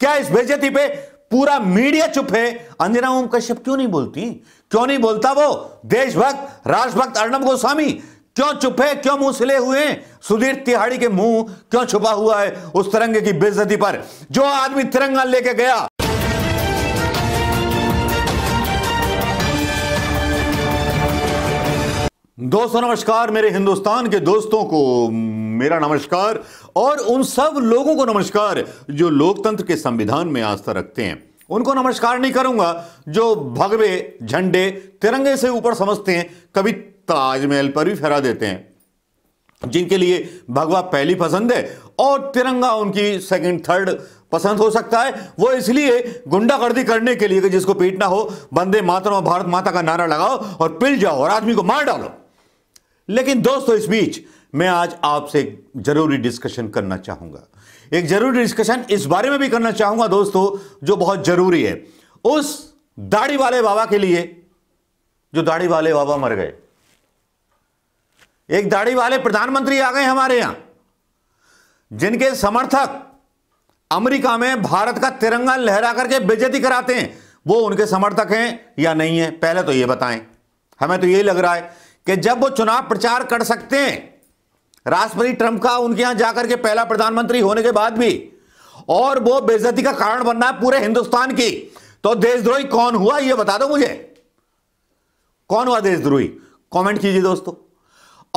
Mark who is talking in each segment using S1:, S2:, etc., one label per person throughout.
S1: क्या इस बेजती पे पूरा मीडिया चुप है अंजना ओम कश्यप क्यों नहीं बोलती क्यों नहीं बोलता वो देशभक्त राष्ट्रभक्त अर्णब गोस्वामी क्यों चुप है क्यों मुंह सिले हुए हैं सुधीर तिहाड़ी के मुंह क्यों छुपा हुआ है उस तिरंगे की बेजती पर जो आदमी तिरंगा लेके गया दोस्तों नमस्कार मेरे हिंदुस्तान के दोस्तों को मेरा नमस्कार और उन सब लोगों को नमस्कार जो लोकतंत्र के संविधान में आस्था रखते हैं उनको नमस्कार नहीं करूंगा जो भगवे झंडे तिरंगे से ऊपर समझते हैं कभी ताजमहल पर भी फहरा देते हैं जिनके लिए भगवा पहली पसंद है और तिरंगा उनकी सेकंड थर्ड पसंद हो सकता है वो इसलिए गुंडागर्दी करने के लिए कि जिसको पीटना हो बंदे मातरम और भारत माता का नारा लगाओ और पिल जाओ और आदमी को मार डालो लेकिन दोस्तों इस बीच मैं आज आपसे एक ज़रूरी डिस्कशन करना चाहूंगा एक ज़रूरी डिस्कशन इस बारे में भी करना चाहूंगा दोस्तों जो बहुत ज़रूरी है उस दाढ़ी वाले बाबा के लिए जो दाढ़ी वाले बाबा मर गए एक दाढ़ी वाले प्रधानमंत्री आ गए हमारे यहां जिनके समर्थक अमेरिका में भारत का तिरंगा लहरा करके बेजती कराते हैं वो उनके समर्थक हैं या नहीं है पहले तो ये बताएं हमें तो यही लग रहा है कि जब वो चुनाव प्रचार कर सकते हैं राष्ट्रपति ट्रंप का उनके यहां जाकर के पहला प्रधानमंत्री होने के बाद भी और वो बेजती का कारण बनना है पूरे हिंदुस्तान की तो देशद्रोही कौन हुआ ये बता दो मुझे कौन हुआ देशद्रोही कमेंट कीजिए दोस्तों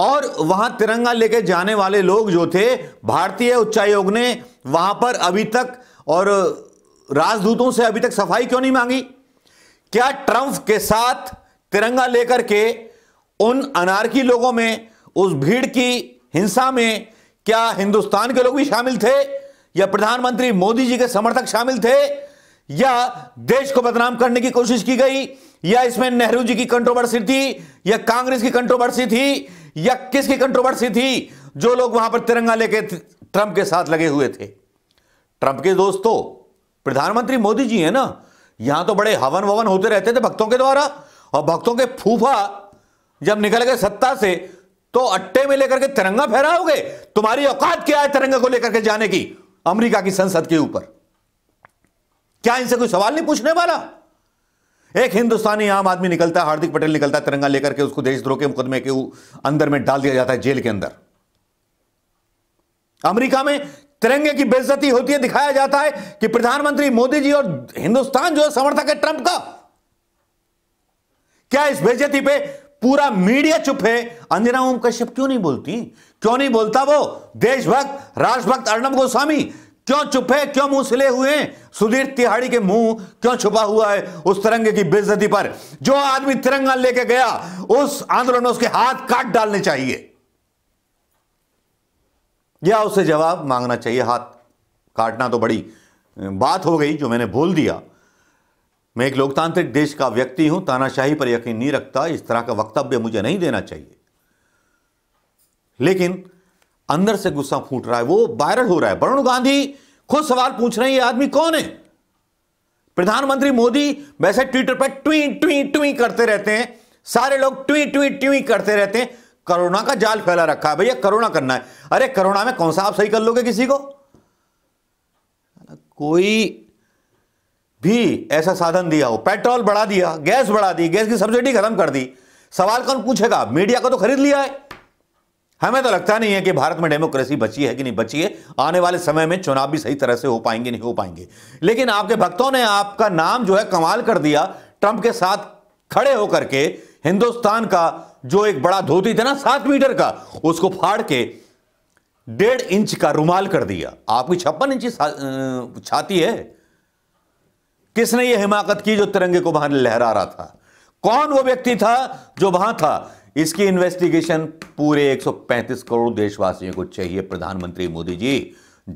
S1: और वहां तिरंगा लेके जाने वाले लोग जो थे भारतीय उच्चायोग ने वहां पर अभी तक और राजदूतों से अभी तक सफाई क्यों नहीं मांगी क्या ट्रंप के साथ तिरंगा लेकर के उन अनारकी लोगों में उस भीड़ की हिंसा में क्या हिंदुस्तान के लोग भी शामिल थे या प्रधानमंत्री मोदी जी के समर्थक शामिल थे या देश को बदनाम करने की कोशिश की गई या इसमें नेहरू जी की कंट्रोवर्सी थी या कांग्रेस की कंट्रोवर्सी थी या किसकी कंट्रोवर्सी थी जो लोग वहां पर तिरंगा लेके ट्रंप के साथ लगे हुए थे ट्रंप के दोस्तों प्रधानमंत्री मोदी जी है ना यहां तो बड़े हवन ववन होते रहते थे भक्तों के द्वारा और भक्तों के फूफा जब निकल गए सत्ता से तो अट्टे में लेकर के तिरंगा फहराओगे तुम्हारी औकात क्या है तिरंगा को लेकर के जाने की अमेरिका की संसद के ऊपर क्या इनसे कोई सवाल नहीं पूछने वाला एक हिंदुस्तानी आम आदमी निकलता है हार्दिक पटेल निकलता है तिरंगा लेकर के उसको देशद्रोह के मुकदमे के अंदर में डाल दिया जाता है जेल के अंदर अमेरिका में तिरंगे की बेइज्जती होती है दिखाया जाता है कि प्रधानमंत्री मोदी जी और हिंदुस्तान जो है समर्थक है ट्रंप का क्या इस बेइज्जती पे पूरा मीडिया चुप है अंजना ओम कश्यप क्यों नहीं बोलती क्यों नहीं बोलता वो देशभक्त राजभक्त अर्णब गोस्वामी क्यों चुप है क्यों मुंह सिले हुए हैं सुधीर तिहाड़ी के मुंह क्यों छुपा हुआ है उस तिरंगे की बेजती पर जो आदमी तिरंगा लेके गया उस आंदोलन में उसके हाथ काट डालने चाहिए या उसे जवाब मांगना चाहिए हाथ काटना तो बड़ी बात हो गई जो मैंने बोल दिया मैं एक लोकतांत्रिक देश का व्यक्ति हूं तानाशाही पर यकीन नहीं रखता इस तरह का वक्तव्य मुझे नहीं देना चाहिए लेकिन अंदर से गुस्सा फूट रहा है वो वायरल हो रहा है वरुण गांधी खुद सवाल पूछ रहे हैं ये आदमी कौन है प्रधानमंत्री मोदी वैसे ट्विटर पर ट्वी ट्वी ट्वी करते रहते हैं सारे लोग ट्वी ट्वी ट्वी करते रहते हैं करोना का जाल फैला रखा है भैया करोना करना है अरे करोना में कौन सा आप सही कर लोगे किसी को कोई भी ऐसा साधन दिया हो पेट्रोल बढ़ा दिया गैस बढ़ा दी गैस की सब्सिडी खत्म कर दी सवाल कौन पूछेगा मीडिया को तो खरीद लिया है हमें तो लगता नहीं है कि भारत में डेमोक्रेसी बची है कि नहीं बची है आने वाले समय में चुनाव भी सही तरह से हो पाएंगे नहीं हो पाएंगे लेकिन आपके भक्तों ने आपका नाम जो है कमाल कर दिया ट्रंप के साथ खड़े होकर के हिंदुस्तान का जो एक बड़ा धोती था ना सात मीटर का उसको फाड़ के डेढ़ इंच का रुमाल कर दिया आपकी छप्पन इंची छाती है किसने यह हिमाकत की जो तिरंगे को वहां लहरा रहा था कौन वो व्यक्ति था जो वहां था इसकी इन्वेस्टिगेशन पूरे 135 करोड़ देशवासियों को चाहिए प्रधानमंत्री मोदी जी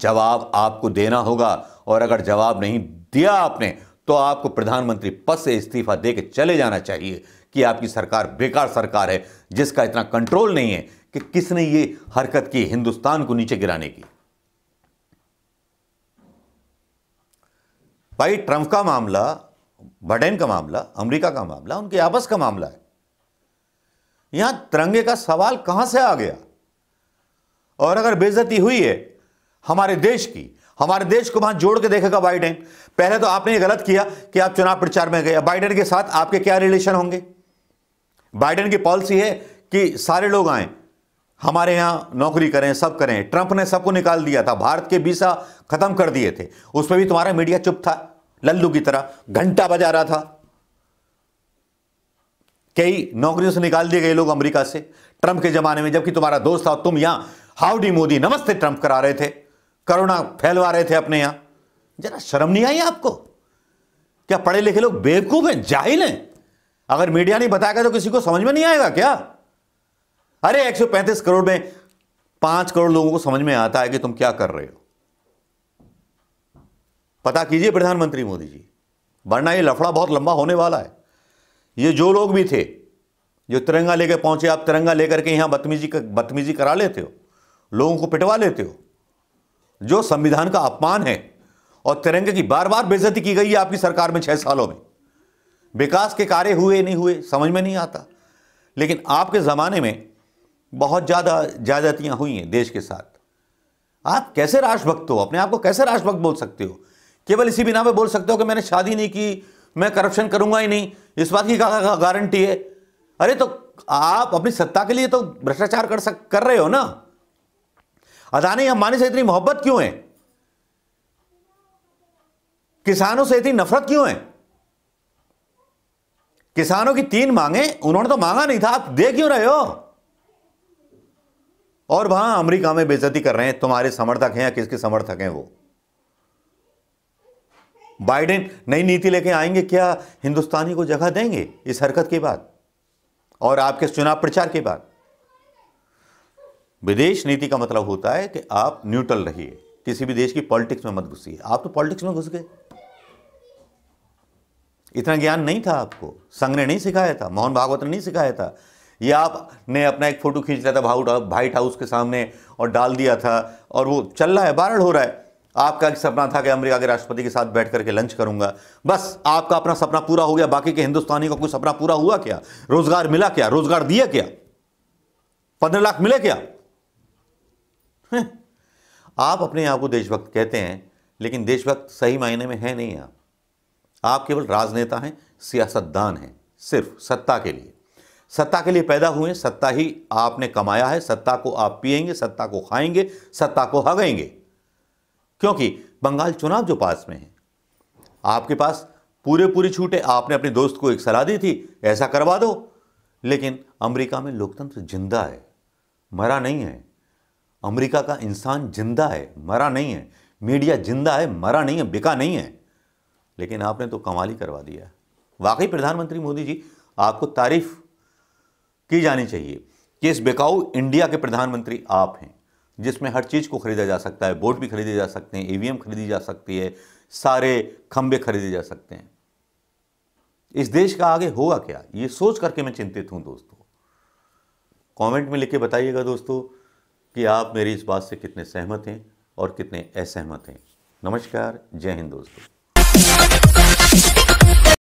S1: जवाब आपको देना होगा और अगर जवाब नहीं दिया आपने तो आपको प्रधानमंत्री पद से इस्तीफा दे चले जाना चाहिए कि आपकी सरकार बेकार सरकार है जिसका इतना कंट्रोल नहीं है कि किसने ये हरकत की हिंदुस्तान को नीचे गिराने की भाई ट्रंप का मामला बडेन का मामला अमेरिका का मामला उनके आपस का मामला है यहां तिरंगे का सवाल कहां से आ गया और अगर बेजती हुई है हमारे देश की हमारे देश को वहां जोड़ के देखेगा बाइडेन पहले तो आपने ये गलत किया कि आप चुनाव प्रचार में गए बाइडेन के साथ आपके क्या रिलेशन होंगे बाइडेन की पॉलिसी है कि सारे लोग आए हमारे यहां नौकरी करें सब करें ट्रंप ने सबको निकाल दिया था भारत के वीसा खत्म कर दिए थे उस पर भी तुम्हारा मीडिया चुप था लल्लू की तरह घंटा बजा रहा था कई नौकरियों से निकाल दिए गए लोग अमेरिका से ट्रंप के जमाने में जबकि तुम्हारा दोस्त था तुम यहां हाउडी मोदी नमस्ते ट्रंप करा रहे थे कोरोना फैलवा रहे थे अपने यहां जरा शर्म नहीं आई आपको क्या पढ़े लिखे लोग बेवकूफ हैं जाहिल हैं अगर मीडिया नहीं बताएगा तो किसी को समझ में नहीं आएगा क्या अरे 135 करोड़ में पांच करोड़ लोगों को समझ में आता है कि तुम क्या कर रहे हो पता कीजिए प्रधानमंत्री मोदी जी वरना ये लफड़ा बहुत लंबा होने वाला है ये जो लोग भी थे जो तिरंगा लेकर पहुंचे आप तिरंगा लेकर के यहाँ बदतमीजी कर, बदतमीजी करा लेते हो लोगों को पिटवा लेते हो जो संविधान का अपमान है और तिरंगे की बार बार बेजती की गई है आपकी सरकार में छः सालों में विकास के कार्य हुए नहीं हुए समझ में नहीं आता लेकिन आपके ज़माने में बहुत ज़्यादा ज्यादतियाँ हुई हैं देश के साथ आप कैसे राष्ट्रभक्त हो अपने आप को कैसे राष्ट्रभक्त बोल सकते हो केवल इसी बिना पे बोल सकते हो कि मैंने शादी नहीं की मैं करप्शन करूंगा ही नहीं इस बात की गारंटी है अरे तो आप अपनी सत्ता के लिए तो भ्रष्टाचार कर सक कर रहे हो ना अदानी अंबानी से इतनी मोहब्बत क्यों है किसानों से इतनी नफरत क्यों है किसानों की तीन मांगे उन्होंने तो मांगा नहीं था आप दे क्यों रहे हो और वहां अमेरिका में बेजती कर रहे हैं तुम्हारे समर्थक हैं या किसके समर्थक हैं वो बाइडेन नई नीति लेके आएंगे क्या हिंदुस्तानी को जगह देंगे इस हरकत के बाद और आपके चुनाव प्रचार के बाद विदेश नीति का मतलब होता है कि आप न्यूट्रल रहिए किसी भी देश की पॉलिटिक्स में मत घुसिए आप तो पॉलिटिक्स में घुस गए इतना ज्ञान नहीं था आपको संघ ने नहीं सिखाया था मोहन भागवत ने नहीं सिखाया था या आपने अपना एक फ़ोटो खींच लिया था भाउट हाउस के सामने और डाल दिया था और वो चल रहा है बारड़ हो रहा है आपका एक सपना था कि अमेरिका के राष्ट्रपति के साथ बैठ करके लंच करूंगा बस आपका अपना सपना पूरा हो गया बाकी के हिंदुस्तानी का कोई सपना पूरा हुआ क्या रोजगार मिला क्या रोजगार दिया क्या पंद्रह लाख मिले क्या आप अपने आप को देशभक्त कहते हैं लेकिन देशभक्त सही मायने में है नहीं आप आप केवल राजनेता हैं सियासतदान हैं सिर्फ सत्ता के लिए सत्ता के लिए पैदा हुए सत्ता ही आपने कमाया है सत्ता को आप पिएंगे सत्ता को खाएंगे सत्ता को हगेंगे क्योंकि बंगाल चुनाव जो पास में है आपके पास पूरे पूरी छूट है आपने अपने दोस्त को एक सलाह दी थी ऐसा करवा दो लेकिन अमेरिका में लोकतंत्र जिंदा है मरा नहीं है अमेरिका का इंसान जिंदा है मरा नहीं है मीडिया जिंदा है मरा नहीं है बिका नहीं है लेकिन आपने तो कमाल ही करवा दिया वाकई प्रधानमंत्री मोदी जी आपको तारीफ की जानी चाहिए कि इस बिकाऊ इंडिया के प्रधानमंत्री आप हैं जिसमें हर चीज़ को ख़रीदा जा सकता है बोट भी खरीदे जा सकते हैं ईवीएम e खरीदी जा सकती है सारे खंबे खरीदे जा सकते हैं इस देश का आगे होगा क्या ये सोच करके मैं चिंतित हूँ दोस्तों कमेंट में लिख के बताइएगा दोस्तों कि आप मेरी इस बात से कितने सहमत हैं और कितने असहमत हैं नमस्कार जय हिंद दोस्तों